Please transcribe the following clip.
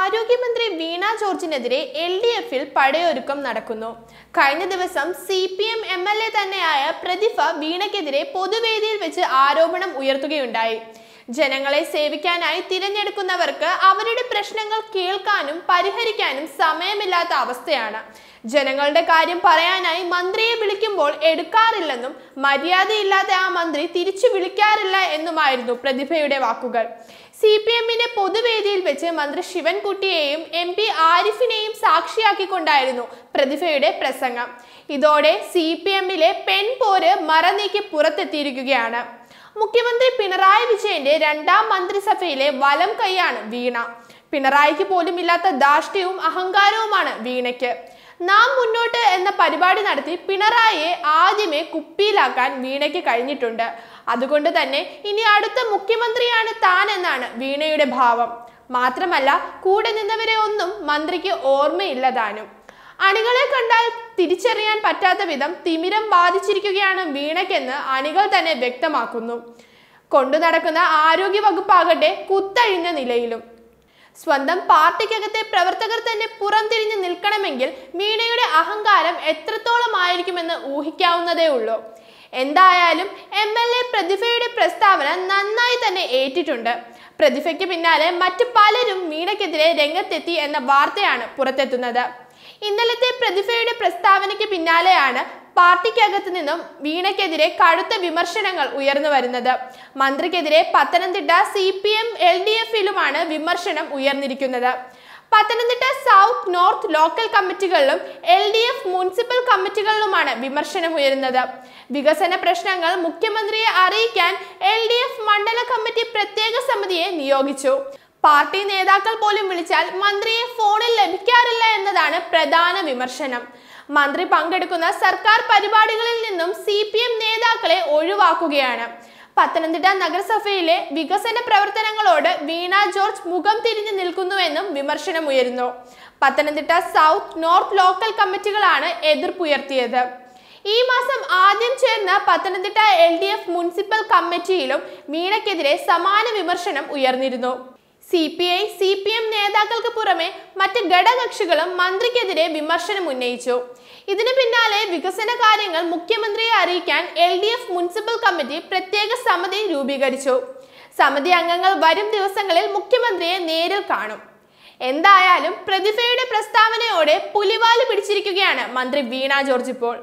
ആരോഗ്യമന്ത്രി വീണ ജോർജിനെതിരെ L D എഫിൽ പടയൊരുക്കം നടക്കുന്നു കഴിഞ്ഞ ദിവസം C P M M L A തന്നെയായ പ്രതിഭ വീണയ്ക്കെതിരെ പൊതുവേദിയിൽ വെച്ച് ആരോപണം ഉയർത്തുകയുണ്ടായി ജനങ്ങളെ സേവിക്കാനായി തിരഞ്ഞെടുക്കുന്നവർക്ക് അവരുടെ പ്രശ്നങ്ങൾ കേൾക്കാനും പരിഹരിക്കാനും സമയമില്ലാത്ത അവസ്ഥയാണ് ജനങ്ങളുടെ കാര്യം പറയാനായി മന്ത്രിയെ വിളിക്കുമ്പോൾ എടുക്കാറില്ലെന്നും മര്യാദയില്ലാതെ ആ മന്ത്രി തിരിച്ചു വിളിക്കാറില്ല എന്നുമായിരുന്നു പ്രതിഭയുടെ വാക്കുകൾ സി പി എമ്മിന്റെ പൊതുവേദിയിൽ വെച്ച് മന്ത്രി ശിവൻകുട്ടിയെയും എം പി ആരിഫിനെയും സാക്ഷിയാക്കിക്കൊണ്ടായിരുന്നു പ്രതിഭയുടെ പ്രസംഗം ഇതോടെ സി പി എമ്മിലെ പെൺപോര് മറനീക്കി പുറത്തെത്തിയിരിക്കുകയാണ് മുഖ്യമന്ത്രി പിണറായി വിജയന്റെ രണ്ടാം മന്ത്രിസഭയിലെ വലം കൈയാണ് വീണ പിണറായിക്ക് പോലും ഇല്ലാത്ത ധാർഷ്ട്യവും അഹങ്കാരവുമാണ് വീണയ്ക്ക് നാം മുന്നോട്ട് എന്ന പരിപാടി നടത്തി പിണറായിയെ ആദ്യമേ കുപ്പിയിലാക്കാൻ വീണയ്ക്ക് കഴിഞ്ഞിട്ടുണ്ട് അതുകൊണ്ട് തന്നെ ഇനി അടുത്ത മുഖ്യമന്ത്രിയാണ് താൻ എന്നാണ് വീണയുടെ ഭാവം മാത്രമല്ല കൂടെ നിന്നവരെ ഒന്നും മന്ത്രിക്ക് ഓർമ്മയില്ലതാനും അണികളെ കണ്ടാൽ തിരിച്ചറിയാൻ പറ്റാത്ത വിധം തിമിരം ബാധിച്ചിരിക്കുകയാണ് വീണയ്ക്കെന്ന് അണികൾ തന്നെ വ്യക്തമാക്കുന്നു കൊണ്ടു നടക്കുന്ന ആരോഗ്യ വകുപ്പാകട്ടെ കുത്തഴിഞ്ഞ നിലയിലും സ്വന്തം പാർട്ടിക്കകത്തെ പ്രവർത്തകർ തന്നെ പുറംതിരിഞ്ഞ് നിൽക്കുന്നു വേണമെങ്കിൽ മീനയുടെ അഹങ്കാരം എത്രത്തോളം ആയിരിക്കുമെന്ന് ഊഹിക്കാവുന്നതേ ഉള്ളൂ എന്തായാലും എം എൽ എ പ്രതിഭയുടെ പ്രസ്താവന നന്നായി തന്നെ ഏറ്റിട്ടുണ്ട് പ്രതിഭയ്ക്ക് പിന്നാലെ മറ്റു പലരും മീനയ്ക്കെതിരെ രംഗത്തെത്തി എന്ന വാർത്തയാണ് പുറത്തെത്തുന്നത് ഇന്നലത്തെ പ്രതിഭയുടെ പ്രസ്താവനയ്ക്ക് പിന്നാലെയാണ് പാർട്ടിക്കകത്ത് നിന്നും വീണയ്ക്കെതിരെ കടുത്ത വിമർശനങ്ങൾ ഉയർന്നു വരുന്നത് മന്ത്രിക്കെതിരെ Pathanamthitta C P M L D എഫിലുമാണ് വിമർശനം ഉയർന്നിരിക്കുന്നത് പത്തനംതിട്ട സൗത്ത് നോർത്ത് ലോക്കൽ കമ്മിറ്റികളിലും എൽ ഡി എഫ് മുനിസിപ്പൽ കമ്മിറ്റികളിലുമാണ് വിമർശനമുയരുന്നത് വികസന പ്രശ്നങ്ങൾ മുഖ്യമന്ത്രിയെ അറിയിക്കാൻ എൽ ഡി എഫ് മണ്ഡല കമ്മിറ്റി പ്രത്യേക സമിതിയെ നിയോഗിച്ചു പാർട്ടി നേതാക്കൾ പോലും വിളിച്ചാൽ മന്ത്രിയെ ഫോണിൽ ലഭിക്കാറില്ല എന്നതാണ് പ്രധാന വിമർശനം മന്ത്രി പങ്കെടുക്കുന്ന സർക്കാർ പരിപാടികളിൽ നിന്നും സി നേതാക്കളെ ഒഴിവാക്കുകയാണ് പത്തനംതിട്ട നഗരസഭയിലെ വികസന പ്രവർത്തനങ്ങളോട് വീണ ജോർജ് മുഖം തിരിഞ്ഞു നിൽക്കുന്നുവെന്നും വിമർശനമുയരുന്നു പത്തനംതിട്ട സൗത്ത് നോർത്ത് ലോക്കൽ കമ്മിറ്റികളാണ് എതിർപ്പുയർത്തിയത് ഈ മാസം ആദ്യം ചേർന്ന Pathanamthitta L D F municipal കമ്മിറ്റിയിലും വീണയ്ക്കെതിരെ സമാന വിമർശനം ഉയർന്നിരുന്നു C P I C P M നേതാക്കൾക്ക് പുറമെ മറ്റ് ഘടകകക്ഷികളും മന്ത്രിക്കെതിരെ വിമർശനം ഉന്നയിച്ചു ഇതിന് പിന്നാലെ വികസന കാര്യങ്ങൾ മുഖ്യമന്ത്രിയെ അറിയിക്കാൻ L D F municipal committee പ്രത്യേക സമിതി രൂപീകരിച്ചു സമിതി അംഗങ്ങൾ വരും ദിവസങ്ങളിൽ മുഖ്യമന്ത്രിയെ നേരിൽ കാണും എന്തായാലും പ്രതിഭയുടെ പ്രസ്താവനയോടെ പുലിവാല് പിടിച്ചിരിക്കുകയാണ് മന്ത്രി വീണ ജോർജ് ഇപ്പോൾ